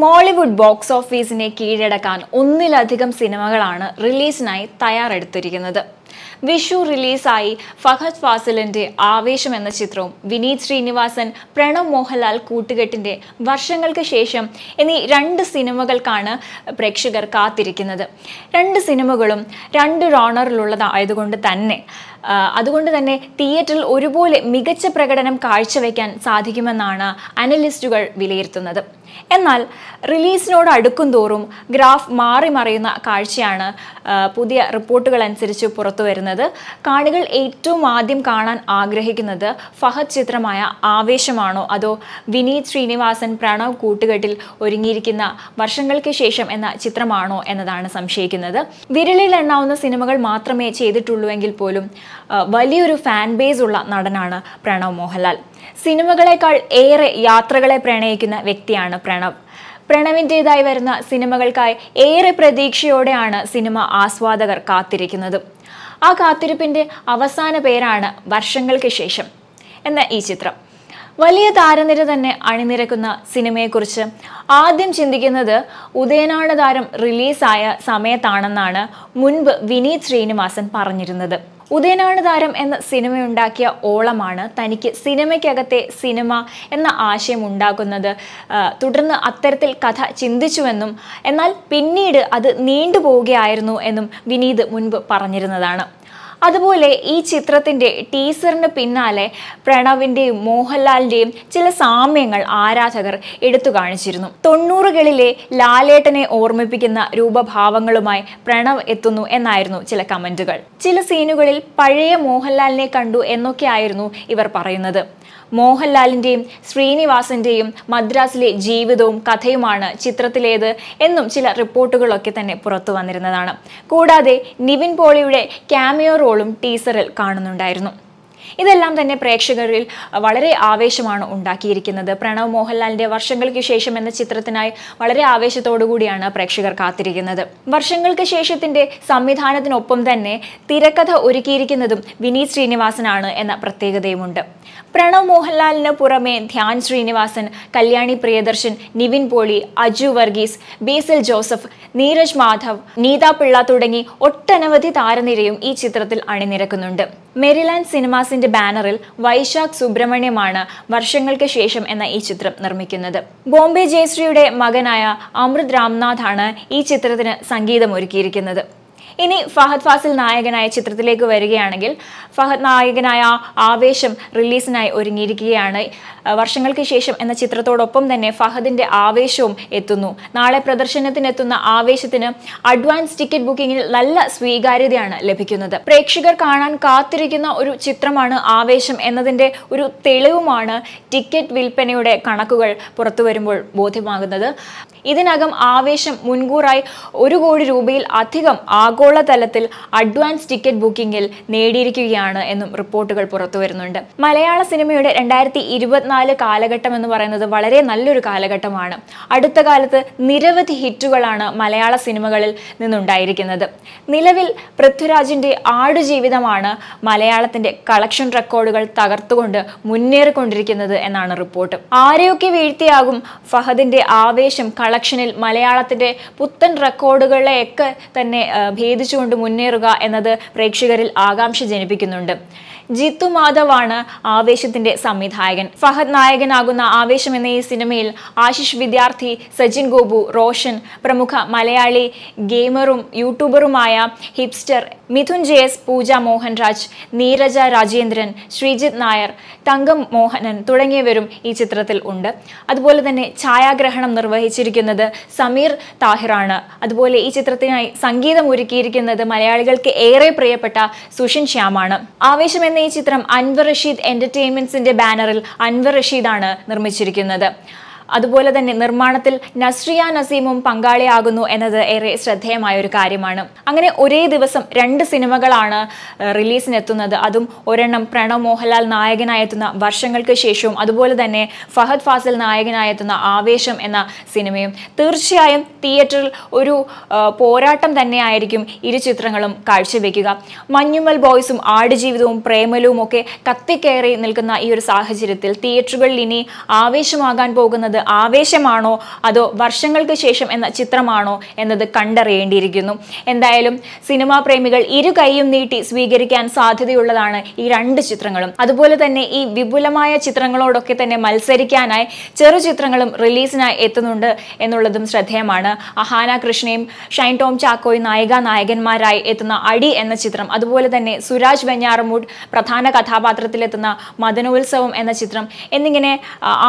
Mollywood box ഓഫീസിനെ കീഴടക്കാൻ ഒന്നിലധികം സിനിമകളാണ് റിലീസിനായി തയ്യാറെടുത്തിരിക്കുന്നത് വിഷു റിലീസായി ഫഹദ് ഫാസിലിന്റെ ആവേശം എന്ന ചിത്രവും വിനീത് ശ്രീനിവാസൻ പ്രണവ് മോഹൻലാൽ കൂട്ടുകെട്ടിന്റെ വർഷങ്ങൾക്ക് ശേഷം എന്നീ രണ്ട് സിനിമകൾക്കാണ് പ്രേക്ഷകർ കാത്തിരിക്കുന്നത് രണ്ട് സിനിമകളും രണ്ട് റോണറിലുള്ളതായതുകൊണ്ട് തന്നെ അതുകൊണ്ട് തന്നെ തിയേറ്ററിൽ ഒരുപോലെ മികച്ച പ്രകടനം കാഴ്ചവെക്കാൻ സാധിക്കുമെന്നാണ് അനലിസ്റ്റുകൾ വിലയിരുത്തുന്നത് എന്നാൽ റിലീസിനോട് അടുക്കും തോറും ഗ്രാഫ് മാറി മറിയുന്ന കാഴ്ചയാണ് പുതിയ റിപ്പോർട്ടുകൾ അനുസരിച്ച് പുറത്തു പുറത്തു വരുന്നത് കാണികൾ ഏറ്റവും ആദ്യം കാണാൻ ആഗ്രഹിക്കുന്നത് ഫഹദ് ചിത്രമായ ആവേശമാണോ അതോ വിനീത് ശ്രീനിവാസൻ പ്രണവ് കൂട്ടുകെട്ടിൽ ഒരുങ്ങിയിരിക്കുന്ന വർഷങ്ങൾക്ക് ശേഷം എന്ന ചിത്രമാണോ എന്നതാണ് സംശയിക്കുന്നത് വിരലിൽ എണ്ണാവുന്ന സിനിമകൾ മാത്രമേ എങ്കിൽ പോലും വലിയൊരു ഫാൻ ബേസ് ഉള്ള നടനാണ് പ്രണവ് മോഹൻലാൽ സിനിമകളെക്കാൾ ഏറെ യാത്രകളെ പ്രണയിക്കുന്ന വ്യക്തിയാണ് പ്രണവ് പ്രണവിൻ്റെതായി വരുന്ന സിനിമകൾക്കായി ഏറെ പ്രതീക്ഷയോടെയാണ് സിനിമ ആസ്വാദകർ കാത്തിരിക്കുന്നത് ആ കാത്തിരിപ്പിന്റെ അവസാന പേരാണ് വർഷങ്ങൾക്ക് ശേഷം എന്ന ഈ ചിത്രം വലിയ താരനിര തന്നെ അണിനിരക്കുന്ന സിനിമയെക്കുറിച്ച് ആദ്യം ചിന്തിക്കുന്നത് ഉദയനാട് താരം റിലീസായ സമയത്താണെന്നാണ് മുൻപ് വിനീത് ശ്രീനിവാസൻ പറഞ്ഞിരുന്നത് ഉദയനാണ് താരം എന്ന സിനിമയുണ്ടാക്കിയ ഓളമാണ് തനിക്ക് സിനിമയ്ക്കകത്തെ സിനിമ എന്ന ആശയം ഉണ്ടാക്കുന്നത് തുടർന്ന് അത്തരത്തിൽ കഥ ചിന്തിച്ചുവെന്നും എന്നാൽ പിന്നീട് അത് നീണ്ടുപോവുകയായിരുന്നു എന്നും വിനീത് മുൻപ് പറഞ്ഞിരുന്നതാണ് അതുപോലെ ഈ ചിത്രത്തിൻ്റെ ടീസറിന് പിന്നാലെ പ്രണവിൻ്റെയും മോഹൻലാലിൻ്റെയും ചില സാമ്യങ്ങൾ ആരാധകർ എടുത്തു കാണിച്ചിരുന്നു തൊണ്ണൂറുകളിലെ ലാലേട്ടനെ ഓർമ്മിപ്പിക്കുന്ന രൂപഭാവങ്ങളുമായി പ്രണവ് എത്തുന്നു എന്നായിരുന്നു ചില കമൻറ്റുകൾ ചില സീനുകളിൽ പഴയ മോഹൻലാലിനെ കണ്ടു എന്നൊക്കെയായിരുന്നു ഇവർ പറയുന്നത് മോഹൻലാലിൻ്റെയും ശ്രീനിവാസന്റെയും മദ്രാസിലെ ജീവിതവും കഥയുമാണ് ചിത്രത്തിലേത് എന്നും ചില റിപ്പോർട്ടുകളൊക്കെ തന്നെ പുറത്തു വന്നിരുന്നതാണ് കൂടാതെ നിവിൻ പോളിയുടെ ക്യാമിയോ റോളും ടീസറിൽ കാണുന്നുണ്ടായിരുന്നു ഇതെല്ലാം തന്നെ പ്രേക്ഷകരിൽ വളരെ ആവേശമാണ് ഉണ്ടാക്കിയിരിക്കുന്നത് പ്രണവ് മോഹൻലാലിൻ്റെ വർഷങ്ങൾക്ക് ശേഷം എന്ന ചിത്രത്തിനായി വളരെ ആവേശത്തോടു കൂടിയാണ് പ്രേക്ഷകർ കാത്തിരിക്കുന്നത് വർഷങ്ങൾക്ക് ശേഷത്തിൻ്റെ സംവിധാനത്തിനൊപ്പം തന്നെ തിരക്കഥ ഒരുക്കിയിരിക്കുന്നതും വിനീത് ശ്രീനിവാസനാണ് എന്ന പ്രത്യേകതയുമുണ്ട് പ്രണവ് മോഹൻലാലിന് പുറമെ ധ്യാൻ ശ്രീനിവാസൻ കല്യാണി പ്രിയദർശൻ നിവിൻ പോളി അജു വർഗീസ് ബേസിൽ ജോസഫ് നീരജ് മാധവ് നീത പിള്ള തുടങ്ങി ഒട്ടനവധി താരനിരയും ഈ ചിത്രത്തിൽ അണിനിരക്കുന്നുണ്ട് മെരിലാൻഡ് സിനിമാസിന്റെ ഫിലിംസിന്റെ ബാനറിൽ വൈശാഖ് സുബ്രഹ്മണ്യമാണ് വർഷങ്ങൾക്ക് ശേഷം എന്ന ഈ ചിത്രം നിർമ്മിക്കുന്നത് ബോംബെ ജയശ്രീയുടെ മകനായ അമൃത് രാംനാഥാണ് ഈ ചിത്രത്തിന് സംഗീതമൊരുക്കിയിരിക്കുന്നത് ഇനി ഫഹദ് ഫാസിൽ നായകനായ ചിത്രത്തിലേക്ക് വരികയാണെങ്കിൽ ഫഹദ് നായകനായ ആവേശം റിലീസിനായി ഒരുങ്ങിയിരിക്കുകയാണ് വർഷങ്ങൾക്ക് ശേഷം എന്ന ചിത്രത്തോടൊപ്പം തന്നെ ഫഹദിൻ്റെ ആവേശവും എത്തുന്നു നാളെ പ്രദർശനത്തിനെത്തുന്ന ആവേശത്തിന് അഡ്വാൻസ് ടിക്കറ്റ് ബുക്കിംഗിൽ നല്ല സ്വീകാര്യതയാണ് ലഭിക്കുന്നത് പ്രേക്ഷകർ കാണാൻ കാത്തിരിക്കുന്ന ഒരു ചിത്രമാണ് ആവേശം എന്നതിൻ്റെ ഒരു തെളിവുമാണ് ടിക്കറ്റ് വിൽപ്പനയുടെ കണക്കുകൾ പുറത്തു വരുമ്പോൾ ബോധ്യമാകുന്നത് ഇതിനകം ആവേശം മുൻകൂറായി ഒരു കോടി രൂപയിൽ അധികം ആ ആഗോളതലത്തിൽ അഡ്വാൻസ് ടിക്കറ്റ് ബുക്കിംഗിൽ നേടിയിരിക്കുകയാണ് എന്നും റിപ്പോർട്ടുകൾ പുറത്തു വരുന്നുണ്ട് മലയാള സിനിമയുടെ രണ്ടായിരത്തി ഇരുപത്തിനാല് കാലഘട്ടം എന്ന് പറയുന്നത് വളരെ നല്ലൊരു കാലഘട്ടമാണ് അടുത്ത കാലത്ത് നിരവധി ഹിറ്റുകളാണ് മലയാള സിനിമകളിൽ നിന്നുണ്ടായിരിക്കുന്നത് നിലവിൽ പൃഥ്വിരാജിന്റെ ആടുജീവിതമാണ് മലയാളത്തിന്റെ കളക്ഷൻ റെക്കോർഡുകൾ തകർത്തുകൊണ്ട് മുന്നേറിക്കൊണ്ടിരിക്കുന്നത് എന്നാണ് റിപ്പോർട്ട് ആരെയൊക്കെ വീഴ്ത്തിയാകും ഫഹദിന്റെ ആവേശം കളക്ഷനിൽ മലയാളത്തിന്റെ പുത്തൻ റെക്കോർഡുകളെയൊക്കെ തന്നെ ഭേദിച്ചുകൊണ്ട് മുന്നേറുക എന്നത് പ്രേക്ഷകരിൽ ആകാംക്ഷ ജനിപ്പിക്കുന്നുണ്ട് ജിത്തു മാധവാണ് ആവേശത്തിന്റെ സംവിധായകൻ ഫഹദ് നായകനാകുന്ന ആവേശം എന്ന ഈ സിനിമയിൽ ആശിഷ് വിദ്യാർത്ഥി സജിൻ ഗോപു റോഷൻ പ്രമുഖ മലയാളി ഗെയിമറും യൂട്യൂബറുമായ Hipster Mithun J S Pooja Mohanraj Neeraja Rajendran Sreejith Nair Thankam Mohanan തുടങ്ങിയവരും ഈ ചിത്രത്തിൽ ഉണ്ട് അതുപോലെ തന്നെ ഛായാഗ്രഹണം നിർവഹിച്ചിരിക്കുന്നത് സമീർ താഹിറാണ് അതുപോലെ ഈ ചിത്രത്തിനായി സംഗീതം ഒരുക്കിയിരിക്കുന്നത് മലയാളികൾക്ക് ഏറെ പ്രിയപ്പെട്ട സുഷിൻ ശ്യാമാണ് ആവേശം എന്ന അഭിനയ ചിത്രം അൻവർ റഷീദ് എന്റർടൈൻമെന്റ്സിന്റെ ബാനറിൽ അൻവർ റഷീദാണ് നിർമ്മിച്ചിരിക്കുന്നത് അതുപോലെ തന്നെ നിർമ്മാണത്തിൽ നസ്രിയ നസീമും പങ്കാളിയാകുന്നു എന്നത് ഏറെ ശ്രദ്ധേയമായ ഒരു കാര്യമാണ് അങ്ങനെ ഒരേ ദിവസം രണ്ട് സിനിമകളാണ് റിലീസിനെത്തുന്നത് അതും ഒരെണ്ണം പ്രണവ് മോഹൻലാൽ നായകനായെത്തുന്ന വർഷങ്ങൾക്ക് ശേഷവും അതുപോലെ തന്നെ ഫഹദ് ഫാസിൽ നായകനായെത്തുന്ന ആവേശം എന്ന സിനിമയും തീർച്ചയായും തിയേറ്ററിൽ ഒരു പോരാട്ടം തന്നെയായിരിക്കും ഇരു ചിത്രങ്ങളും കാഴ്ചവെക്കുക മഞ്ഞുമൽ ബോയ്സും ആടുജീവിതവും പ്രേമലവും ഒക്കെ കത്തിക്കേറി നിൽക്കുന്ന ഈ ഒരു സാഹചര്യത്തിൽ തിയേറ്ററുകളിൽ ഇനി ആവേശമാകാൻ പോകുന്നത് ആവേശമാണോ അതോ വർഷങ്ങൾക്ക് ശേഷം എന്ന ചിത്രമാണോ എന്നത് കണ്ടറിയേണ്ടിയിരിക്കുന്നു എന്തായാലും സിനിമാ പ്രേമികൾ ഇരു കൈയും നീട്ടി സ്വീകരിക്കാൻ സാധ്യതയുള്ളതാണ് ഈ രണ്ട് ചിത്രങ്ങളും അതുപോലെ തന്നെ ഈ വിപുലമായ ചിത്രങ്ങളോടൊക്കെ തന്നെ മത്സരിക്കാനായി ചെറു ചിത്രങ്ങളും റിലീസിനായി എത്തുന്നുണ്ട് എന്നുള്ളതും ശ്രദ്ധേയമാണ് അഹാന കൃഷ്ണയും ഷൈൻ ടോം ചാക്കോയും നായിക നായകന്മാരായി എത്തുന്ന അടി എന്ന ചിത്രം അതുപോലെ തന്നെ സുരാജ് വെഞ്ഞാറമൂട് പ്രധാന കഥാപാത്രത്തിലെത്തുന്ന മദനോത്സവം എന്ന ചിത്രം എന്നിങ്ങനെ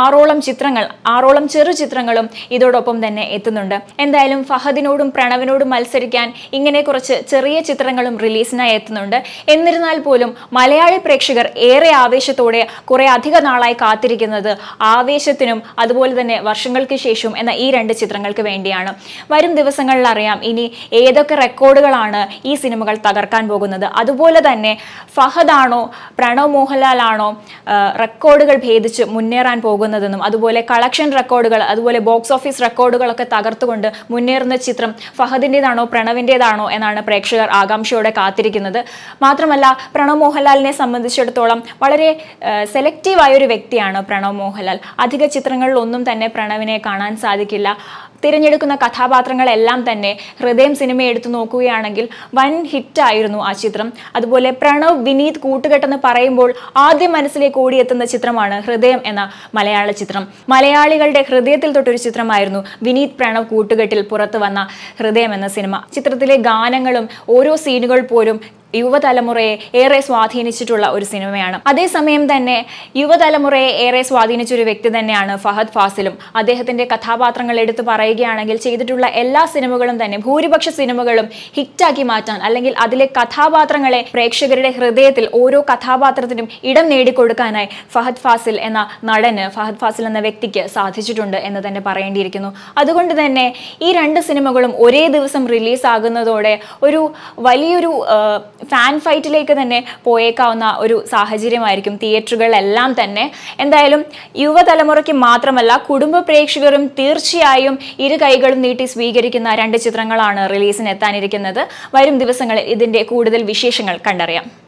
ആറോളം ചിത്രങ്ങൾ ആ ആറോളം ചെറുചിത്രങ്ങളും ഇതോടൊപ്പം തന്നെ എത്തുന്നുണ്ട് എന്തായാലും ഫഹദിനോടും പ്രണവിനോടും മത്സരിക്കാൻ ഇങ്ങനെ കുറച്ച് ചെറിയ ചിത്രങ്ങളും റിലീസിനായി എത്തുന്നുണ്ട് എന്നിരുന്നാൽ പോലും മലയാളി പ്രേക്ഷകർ ഏറെ ആവേശത്തോടെ കുറെ അധിക നാളായി കാത്തിരിക്കുന്നത് ആവേശത്തിനും അതുപോലെ തന്നെ വർഷങ്ങൾക്ക് ശേഷം എന്ന ഈ രണ്ട് ചിത്രങ്ങൾക്ക് വേണ്ടിയാണ് വരും ദിവസങ്ങളിൽ അറിയാം ഇനി ഏതൊക്കെ റെക്കോർഡുകളാണ് ഈ സിനിമകൾ തകർക്കാൻ പോകുന്നത് അതുപോലെ തന്നെ ഫഹദാണോ പ്രണവ് മോഹൻലാലാണോ റെക്കോർഡുകൾ ഭേദിച്ച് മുന്നേറാൻ പോകുന്നതെന്നും അതുപോലെ കളക്ഷൻ റെക്കോർഡുകൾ അതുപോലെ ബോക്സ് ഓഫീസ് റെക്കോർഡുകളൊക്കെ തകർത്തുകൊണ്ട് മുന്നേറുന്ന ചിത്രം ഫഹദിൻ്റെതാണോ പ്രണവിൻ്റെതാണോ എന്നാണ് പ്രേക്ഷകർ ആകാംക്ഷയോടെ കാത്തിരിക്കുന്നത് മാത്രമല്ല പ്രണവ് മോഹൻലാലിനെ സംബന്ധിച്ചിടത്തോളം വളരെ സെലക്റ്റീവായ ഒരു വ്യക്തിയാണ് പ്രണവ് മോഹൻലാൽ അധിക ചിത്രങ്ങളിലൊന്നും തന്നെ പ്രണവിനെ കാണാൻ സാധിക്കില്ല തിരഞ്ഞെടുക്കുന്ന കഥാപാത്രങ്ങളെല്ലാം തന്നെ ഹൃദയം സിനിമ എടുത്തു നോക്കുകയാണെങ്കിൽ വൻ ഹിറ്റായിരുന്നു ആ ചിത്രം അതുപോലെ പ്രണവ് വിനീത് കൂട്ടുകെട്ടെന്ന് പറയുമ്പോൾ ആദ്യം മനസ്സിലേക്ക് ഓടിയെത്തുന്ന ചിത്രമാണ് ഹൃദയം എന്ന മലയാള ചിത്രം മലയാളി മലയാളികളുടെ ഹൃദയത്തിൽ തൊട്ടൊരു ചിത്രമായിരുന്നു വിനീത് പ്രണവ് കൂട്ടുകെട്ടിൽ പുറത്തു വന്ന ഹൃദയം എന്ന സിനിമ ചിത്രത്തിലെ ഗാനങ്ങളും ഓരോ സീനുകൾ പോലും യുവതലമുറയെ ഏറെ സ്വാധീനിച്ചിട്ടുള്ള ഒരു സിനിമയാണ് അതേസമയം തന്നെ യുവതലമുറയെ ഏറെ സ്വാധീനിച്ച ഒരു വ്യക്തി തന്നെയാണ് ഫഹദ് ഫാസിലും അദ്ദേഹത്തിന്റെ കഥാപാത്രങ്ങൾ എടുത്തു പറയുകയാണെങ്കിൽ ചെയ്തിട്ടുള്ള എല്ലാ സിനിമകളും തന്നെ ഭൂരിപക്ഷ സിനിമകളും ഹിറ്റാക്കി മാറ്റാൻ അല്ലെങ്കിൽ അതിലെ കഥാപാത്രങ്ങളെ പ്രേക്ഷകരുടെ ഹൃദയത്തിൽ ഓരോ കഥാപാത്രത്തിനും ഇടം നേടിക്കൊടുക്കാനായി ഫഹദ് ഫാസിൽ എന്ന നടന് ഫഹദ് ഫാസിൽ എന്ന വ്യക്തിക്ക് സാധിച്ചിട്ടുണ്ട് എന്ന് തന്നെ പറയേണ്ടിയിരിക്കുന്നു അതുകൊണ്ട് തന്നെ ഈ രണ്ട് സിനിമകളും ഒരേ ദിവസം റിലീസാകുന്നതോടെ ഒരു വലിയൊരു ഫാൻ ഫൈറ്റിലേക്ക് തന്നെ പോയേക്കാവുന്ന ഒരു സാഹചര്യമായിരിക്കും തിയേറ്ററുകളെല്ലാം തന്നെ എന്തായാലും യുവതലമുറയ്ക്ക് മാത്രമല്ല കുടുംബ പ്രേക്ഷകരും തീർച്ചയായും ഇരു കൈകളും നീട്ടി സ്വീകരിക്കുന്ന രണ്ട് ചിത്രങ്ങളാണ് റിലീസിന് എത്താനിരിക്കുന്നത് വരും ദിവസങ്ങളിൽ ഇതിൻ്റെ കൂടുതൽ വിശേഷങ്ങൾ കണ്ടറിയാം